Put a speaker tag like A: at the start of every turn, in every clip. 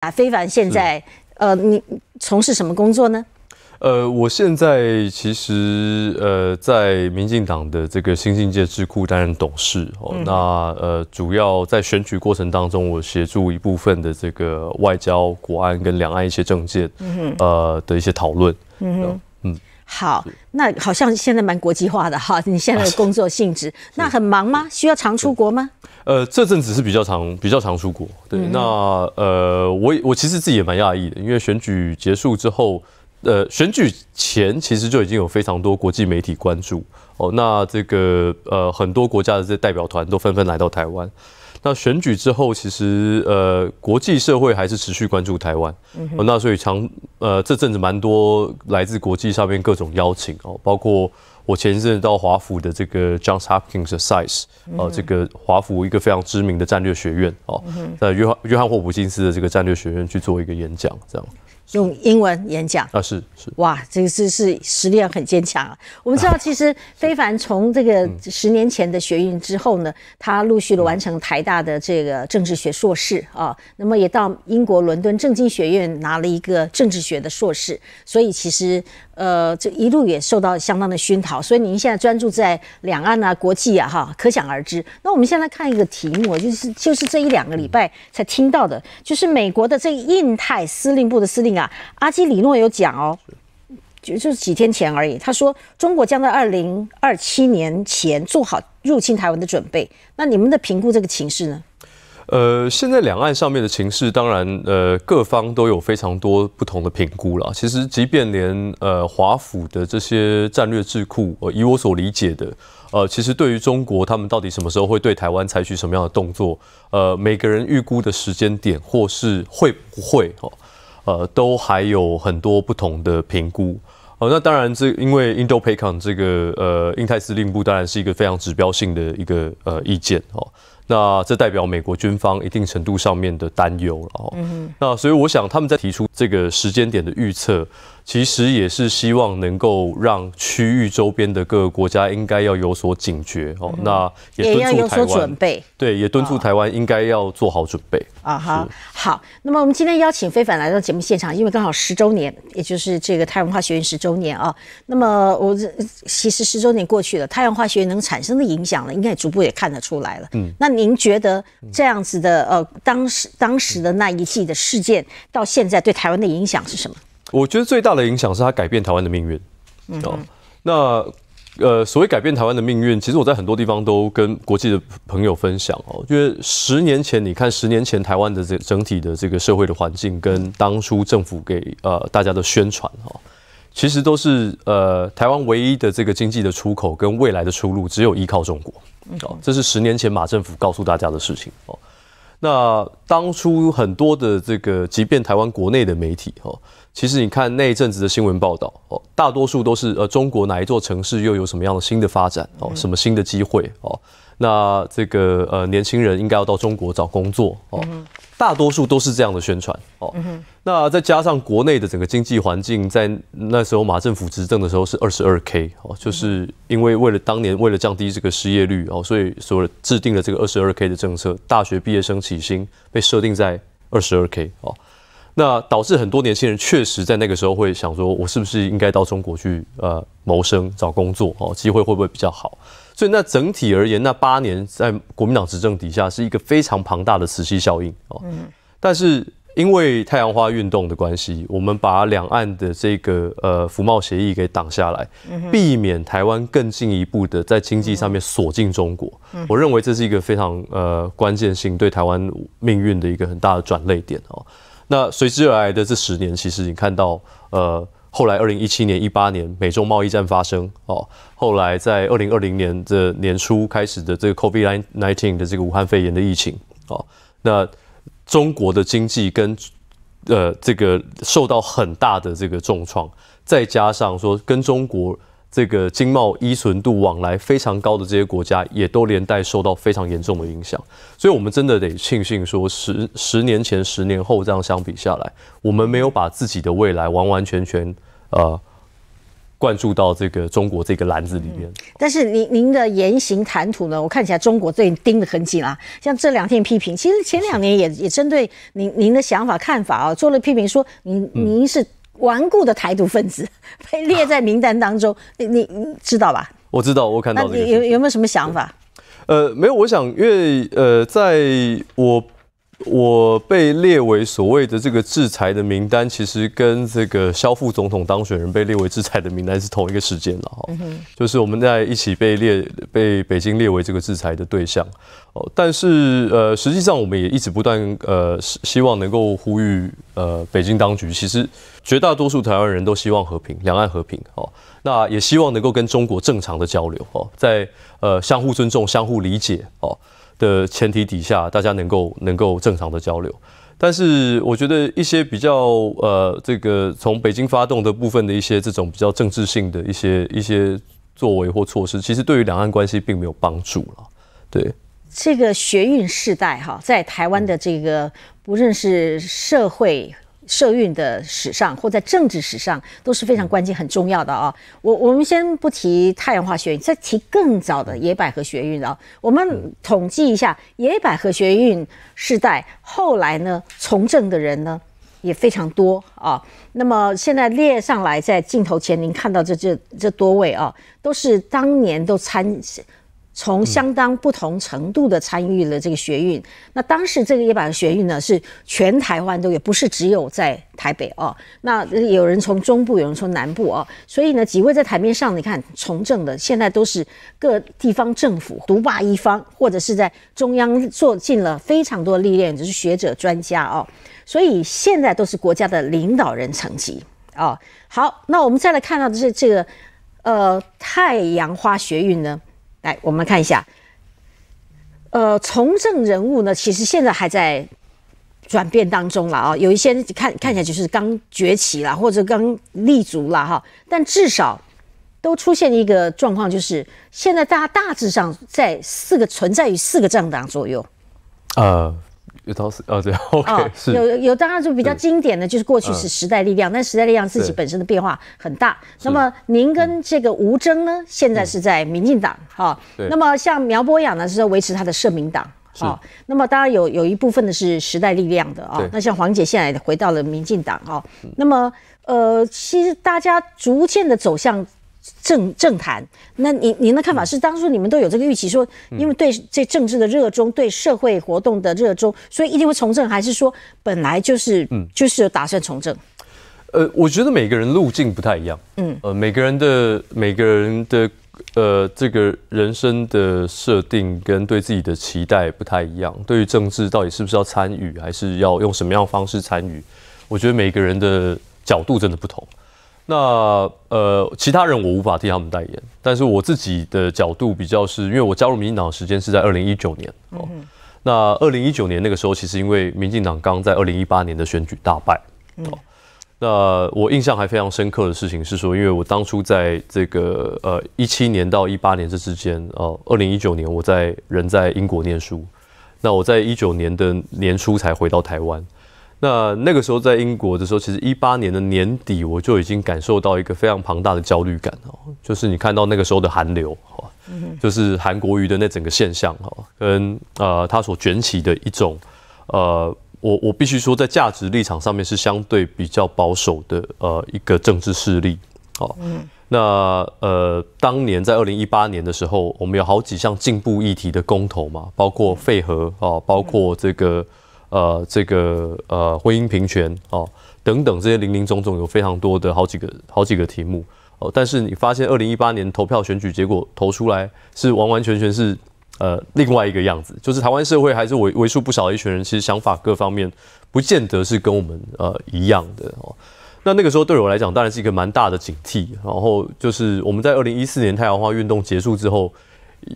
A: 啊，非凡，现在呃，你从事什么工作呢？
B: 呃，我现在其实呃，在民进党的这个新境界智库担任董事哦。那呃，主要在选举过程当中，我协助一部分的这个外交、国安跟两岸一些政界呃的一些讨论。嗯哼，嗯。
A: 好，那好像现在蛮国际化的哈，你现在的工作性质，那很忙吗？需要常出国吗？
B: 呃，这阵子是比较常比较常出国，对。那呃，我我其实自己也蛮讶异的，因为选举结束之后，呃，选举前其实就已经有非常多国际媒体关注哦。那这个呃，很多国家的这代表团都纷纷来到台湾。那选举之后，其实呃，国际社会还是持续关注台湾。那所以常呃，这阵子蛮多来自国际上面各种邀请哦，包括我前一阵到华府的这个 Johns Hopkins 的 Size 啊，这个华府一个非常知名的战略学院哦，在约翰约翰霍普金斯的这个战略学院去做一个演讲这样。
A: 用英文演讲啊，是是，哇，这个是是实力很坚强啊。我们知道，其实非凡从这个十年前的学运之后呢，他陆续的完成台大的这个政治学硕士啊，那么也到英国伦敦政经学院拿了一个政治学的硕士，所以其实。呃，这一路也受到相当的熏陶，所以您现在专注在两岸啊、国际啊，哈，可想而知。那我们现在看一个题目，就是就是这一两个礼拜才听到的，就是美国的这印太司令部的司令啊，阿基里诺有讲哦，就就是几天前而已。他说中国将在二零二七年前做好入侵台湾的准备。那你们的评估这个情势呢？
B: 呃，现在两岸上面的情势，当然，呃，各方都有非常多不同的评估了。其实，即便连呃华府的这些战略智库，呃，以我所理解的，呃，其实对于中国，他们到底什么时候会对台湾采取什么样的动作，呃，每个人预估的时间点，或是会不会哦，呃，都还有很多不同的评估。哦，那当然，这因为 IndoPekan 这个呃，印太司令部当然是一个非常指标性的一个呃意见哦。那这代表美国军方一定程度上面的担忧了哦。那所以我想，他们在提出这个时间点的预测，其实也是希望能够让区域周边的各个国家应该要有所警觉哦。那也敦促台湾准备，对，也敦促台湾应该要做好准备
A: 啊。好好，那么我们今天邀请非凡来到节目现场，因为刚好十周年，也就是这个太阳化学院十周年啊。那么我其实十周年过去了，太阳化学能产生的影响呢，应该也逐步也看得出来了。嗯，那你。您觉得这样子的呃，当时当时的那一季的事件到现在对台湾的影响是什么？
B: 我觉得最大的影响是它改变台湾的命运。哦，那呃，所谓改变台湾的命运，其实我在很多地方都跟国际的朋友分享哦，就是十年前，你看十年前台湾的这整体的这个社会的环境跟当初政府给呃大家的宣传哈，其实都是呃台湾唯一的这个经济的出口跟未来的出路，只有依靠中国。哦，这是十年前马政府告诉大家的事情哦。那当初很多的这个，即便台湾国内的媒体哦，其实你看那一阵子的新闻报道哦，大多数都是呃，中国哪一座城市又有什么样的新的发展哦，什么新的机会哦。那这个呃，年轻人应该要到中国找工作哦，大多数都是这样的宣传哦。那再加上国内的整个经济环境，在那时候马政府执政的时候是二十二 k 哦，就是因为为了当年为了降低这个失业率哦，所以说制定了这个二十二 k 的政策，大学毕业生起薪被设定在二十二 k 哦。那导致很多年轻人确实在那个时候会想说，我是不是应该到中国去呃谋生找工作哦，机会会不会比较好？所以，那整体而言，那八年在国民党执政底下是一个非常庞大的磁吸效应哦。嗯。但是因为太阳花运动的关系，我们把两岸的这个呃服贸协议给挡下来，避免台湾更进一步的在经济上面锁进中国。我认为这是一个非常呃关键性对台湾命运的一个很大的转捩点哦。那随之而来的这十年，其实你看到呃。后来，二零一七年、一八年，美中贸易战发生哦。后来，在二零二零年的年初开始的这个 c o v i d nineteen 的这个武汉肺炎的疫情哦，那中国的经济跟呃这个受到很大的这个重创，再加上说跟中国。这个经贸依存度往来非常高的这些国家，也都连带受到非常严重的影响。所以，我们真的得庆幸说，十十年前、十年后这样相比下来，我们没有把自己的未来完完全全呃灌注到这个中国这个篮子里面。
A: 但是，您您的言行谈吐呢，我看起来中国最近盯得很紧啊。像这两天批评，其实前两年也也针对您您的想法看法啊做了批评，说您您是。顽固的台独分子 被列在名单当中，你你你知道吧？
B: 我知道，我看到你
A: 有有没有什么想法？
B: 呃，没有，我想，因为呃，在我。我被列为所谓的这个制裁的名单，其实跟这个肖副总统当选人被列为制裁的名单是同一个时间了哈。嗯，就是我们在一起被列被北京列为这个制裁的对象。哦，但是呃，实际上我们也一直不断呃希望能够呼吁呃北京当局，其实绝大多数台湾人都希望和平，两岸和平哦。那也希望能够跟中国正常的交流哦，在呃相互尊重、相互理解哦。的前提底下，大家能够能够正常的交流，但是我觉得一些比较呃，这个从北京发动的部分的一些这种比较政治性的一些一些作为或措施，其实对于两岸关系并没有帮助了。对，
A: 这个学运时代哈，在台湾的这个，不论是社会。社运的史上，或在政治史上都是非常关键、很重要的啊。我我们先不提太阳花学运，再提更早的野百合学运啊。我们统计一下野百合学运世代，后来呢从政的人呢也非常多啊。那么现在列上来，在镜头前您看到这这这多位啊，都是当年都参。从相当不同程度的参与了这个学运，那当时这个一百个学运呢，是全台湾都，也不是只有在台北哦。那有人从中部，有人从南部哦，所以呢，几位在台面上，你看从政的，现在都是各地方政府独霸一方，或者是在中央做尽了非常多历练，只是学者专家哦，所以现在都是国家的领导人层级哦。好，那我们再来看到的是这个呃太阳花学运呢。来，我们看一下，呃，从政人物呢，其实现在还在转变当中了啊，有一些看看起来就是刚崛起啦，或者刚立足了哈，但至少都出现一个状况，就是现在大家大致上在四个存在于四个政党左右，
B: 呃。有到是啊，对 OK，是，有
A: 有，当然就比较经典的就是过去是时代力量，但时代力量自己本身的变化很大。那么您跟这个吴征呢，现在是在民进党哈。那么像苗博雅呢，是维持他的社民党。哈。那么当然有有一部分的是时代力量的啊。那像黄姐现在回到了民进党哈。那么呃，其实大家逐渐的走向。政政坛，那您您的看法是，当初你们都有这个预期，说因为对这政治的热衷，对社会活动的热衷，所以一定会从政，还是说本来就是嗯，就是有打算从政？
B: 呃，我觉得每个人路径不太一样，嗯，呃，每个人的每个人的呃，这个人生的设定跟对自己的期待不太一样。对于政治到底是不是要参与，还是要用什么样方式参与，我觉得每个人的角度真的不同。那呃，其他人我无法替他们代言，但是我自己的角度比较是因为我加入民进党时间是在二零一九年。哦，那二零一九年那个时候，其实因为民进党刚在二零一八年的选举大败。哦，那我印象还非常深刻的事情是说，因为我当初在这个呃一七年到一八年这之间，哦，二零一九年我在人在英国念书，那我在一九年的年初才回到台湾。那那个时候在英国的时候，其实一八年的年底，我就已经感受到一个非常庞大的焦虑感哦，就是你看到那个时候的寒流啊，就是韩国瑜的那整个现象啊，跟呃他所卷起的一种呃，我我必须说，在价值立场上面是相对比较保守的呃一个政治势力。好，那呃，当年在二零一八年的时候，我们有好几项进步议题的公投嘛，包括废核哦，包括这个。呃，这个呃，婚姻平权哦，等等这些零零总总有非常多的好几个好几个题目哦。但是你发现，二零一八年投票选举结果投出来是完完全全是呃另外一个样子，就是台湾社会还是为为数不少的一群人，其实想法各方面不见得是跟我们呃一样的哦。那那个时候对我来讲当然是一个蛮大的警惕。然后就是我们在二零一四年太阳花运动结束之后，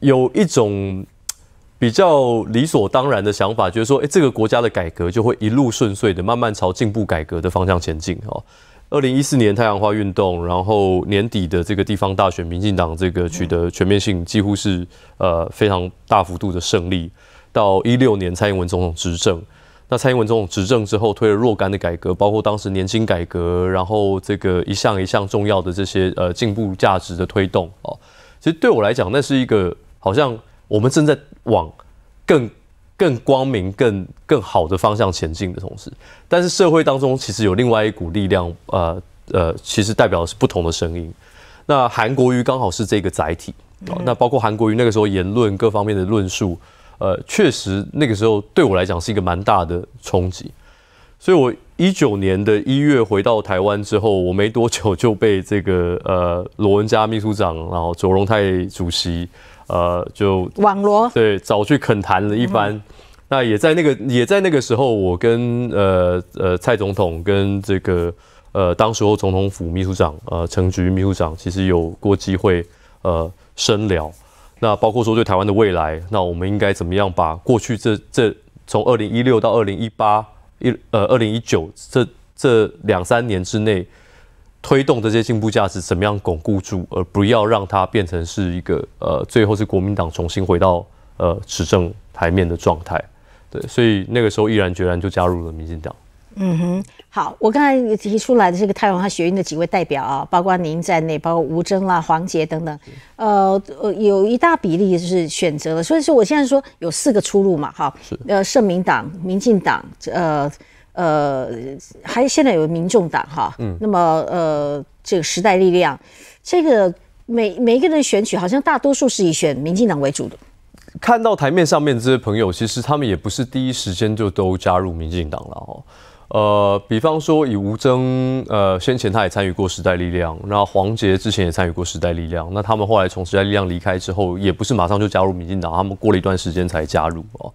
B: 有一种。比较理所当然的想法，觉得说，哎，这个国家的改革就会一路顺遂的，慢慢朝进步改革的方向前进。哈，二零一四年太阳花运动，然后年底的这个地方大选，民进党这个取得全面性，几乎是呃非常大幅度的胜利。到一六年蔡英文总统执政，那蔡英文总统执政之后，推了若干的改革，包括当时年轻改革，然后这个一项一项重要的这些呃进步价值的推动。哦，其实对我来讲，那是一个好像。我们正在往更更光明、更更好的方向前进的同时，但是社会当中其实有另外一股力量，呃呃，其实代表的是不同的声音。那韩国瑜刚好是这个载体，那包括韩国瑜那个时候言论各方面的论述，呃，确实那个时候对我来讲是一个蛮大的冲击。所以我一九年的一月回到台湾之后，我没多久就被这个呃罗文嘉秘书长，然后卓荣泰主席。呃，就网罗对，找去恳谈了一番。那也在那个，也在那个时候，我跟呃呃蔡总统跟这个呃当时候总统府秘书长呃陈局秘书长，其实有过机会呃深聊。那包括说对台湾的未来，那我们应该怎么样把过去这这从二零一六到二零一八一呃二零一九这这两三年之内。推动这些进步价值，怎么样巩固住，而不要让它变成是一个呃，最后是国民党重新回到呃执政台面的状态，对，所以那个时候毅然决然就加入了民进党。嗯哼，
A: 好，我刚才提出来的这个皇，湾学运的几位代表啊，包括您在内，包括吴征啦、黄杰等等，呃呃，有一大比例就是选择了，所以说我现在说有四个出路嘛，哈，是呃，社民党、民进党，呃。呃，还现在有民众党哈，嗯，那么呃，这个时代力量，这个每每一个人选举，好像大多数是以选民进党为主的。
B: 看到台面上面这些朋友，其实他们也不是第一时间就都加入民进党了哦。呃，比方说以吴征，呃，先前他也参与过时代力量，那黄杰之前也参与过时代力量，那他们后来从时代力量离开之后，也不是马上就加入民进党，他们过了一段时间才加入哦。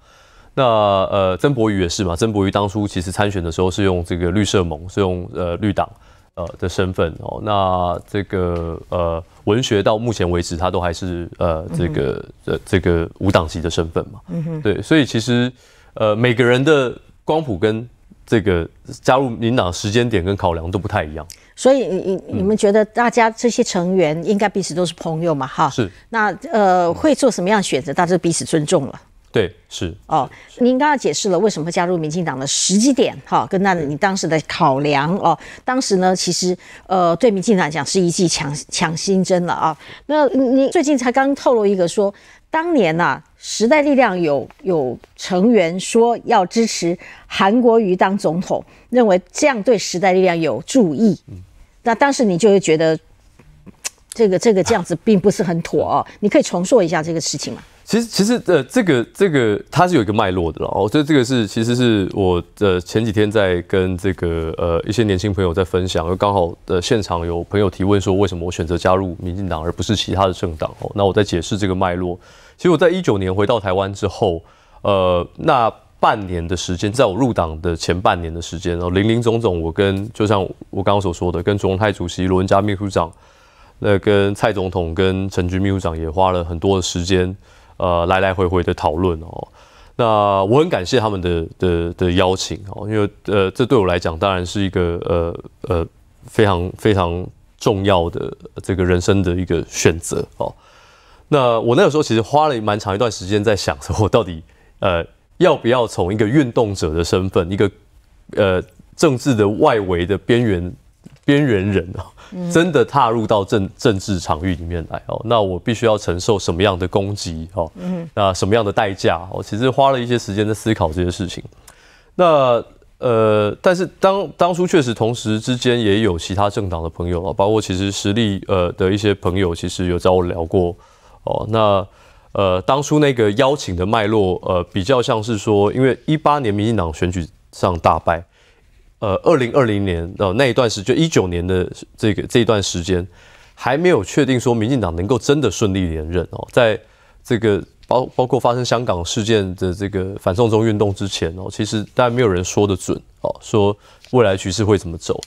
B: 那呃，曾博宇也是嘛。曾博宇当初其实参选的时候是用这个绿色盟，是用呃绿党呃的身份哦。那这个呃文学到目前为止，他都还是呃这个呃这个无党籍的身份嘛。嗯哼。对，所以其实呃每个人的光谱跟这个加入民党时间点跟考量都不太一样。
A: 所以你你们觉得大家这些成员应该彼此都是朋友嘛？哈。是。那呃会做什么样的选择，大家彼此尊重了。对，是哦。您刚刚解释了为什么加入民进党的时机点，哈，跟那你当时的考量哦。当时呢，其实呃，对民进党讲是一剂强强心针了啊。那你最近才刚透露一个说，当年呐，时代力量有有成员说要支持韩国瑜当总统，认为这样对时代力量有助益。嗯。那当时你就会觉得，这个这个这样子并不是很妥哦。你可以重述一下这个事情吗？
B: 其实，其实，呃，这个，这个，它是有一个脉络的哦，我觉这个是，其实是我，呃，前几天在跟这个，呃，一些年轻朋友在分享，又刚好，呃，现场有朋友提问说，为什么我选择加入民进党，而不是其他的政党？哦，那我在解释这个脉络。其实我在一九年回到台湾之后，呃，那半年的时间，在我入党的前半年的时间，然后林林总总，我跟就像我刚刚所说的，跟卓荣泰主席、罗文嘉秘书长，那跟蔡总统、跟陈局秘书长也花了很多的时间。呃，来来回回的讨论哦。那我很感谢他们的的的邀请哦，因为呃，这对我来讲当然是一个呃呃非常非常重要的这个人生的一个选择哦。那我那个时候其实花了蛮长一段时间在想，我到底呃要不要从一个运动者的身份，一个呃政治的外围的边缘。边缘人啊，真的踏入到政政治场域里面来哦，那我必须要承受什么样的攻击哦？那什么样的代价哦？其实花了一些时间在思考这些事情。那呃，但是当当初确实同时之间也有其他政党的朋友啊，包括其实实力呃的一些朋友，其实有找我聊过哦。那呃，当初那个邀请的脉络呃，比较像是说，因为一八年民进党选举上大败。呃，二零二零年的那一段时，就一九年的这个这一段时间，还没有确定说民进党能够真的顺利连任哦，在这个包包括发生香港事件的这个反送中运动之前哦，其实大家没有人说的准哦，说未来局势会怎么走。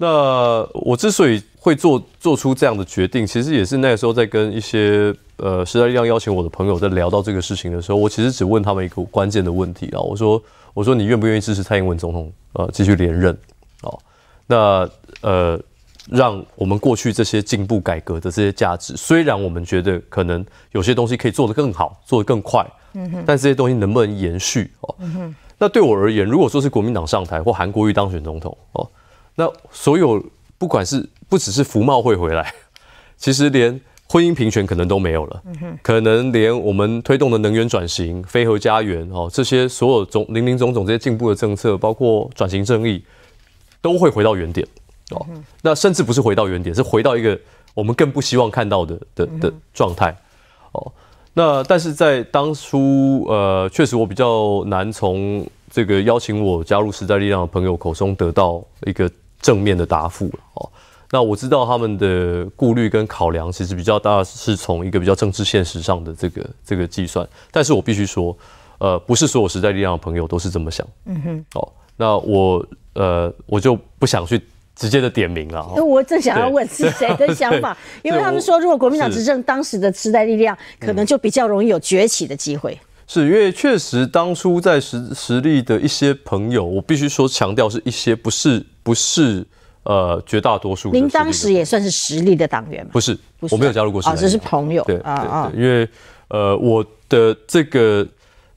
B: 那我之所以会做做出这样的决定，其实也是那时候在跟一些呃时代力量邀请我的朋友在聊到这个事情的时候，我其实只问他们一个关键的问题啊，我说我说你愿不愿意支持蔡英文总统呃继续连任？哦，那呃让我们过去这些进步改革的这些价值，虽然我们觉得可能有些东西可以做得更好，做得更快，嗯哼，但这些东西能不能延续？哦，那对我而言，如果说是国民党上台或韩国瑜当选总统，哦。那所有不管是不只是福茂会回来，其实连婚姻平权可能都没有了，可能连我们推动的能源转型、飞核家园哦这些所有总零零总总这些进步的政策，包括转型正义，都会回到原点哦。那甚至不是回到原点，是回到一个我们更不希望看到的的的状态哦。那但是在当初呃，确实我比较难从这个邀请我加入时代力量的朋友口中得到一个。正面的答复了哦。那我知道他们的顾虑跟考量其实比较大，是从一个比较政治现实上的这个这个计算。但是我必须说，呃，不是所有时代力量的朋友都是这么想。嗯哼。哦，那我呃，我就不想去直接的点名了。我正想要问是谁的想法，因为他们说，如果国民党执政，
A: 当时的时代力量可能就比较容易有崛起的机会。
B: 是，因为确实当初在实实力的一些朋友，我必须说强调是一些不是。不是，呃，绝大多数。您
A: 当时也算是实力的党员吗？
B: 不是，我没有加入过。哦，只是
A: 朋友。对，啊啊。
B: 因为，呃，我的这个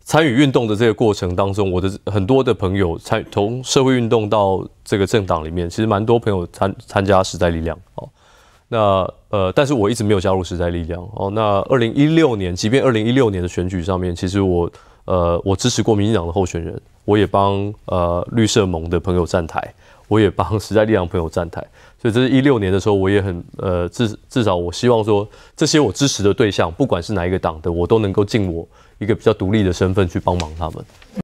B: 参与运动的这个过程当中，我的很多的朋友参从社会运动到这个政党里面，其实蛮多朋友参参加时代力量。哦，那呃，但是我一直没有加入时代力量。哦，那二零一六年，即便二零一六年的选举上面，其实我呃，我支持过民进党的候选人，我也帮呃绿色盟的朋友站台。我也帮时代力量朋友站台，所以这是一六年的时候，我也很呃，至至少我希望说，这些我支持的对象，不管是哪一个党的，我都能够尽我一个比较独立的身份去帮忙他们。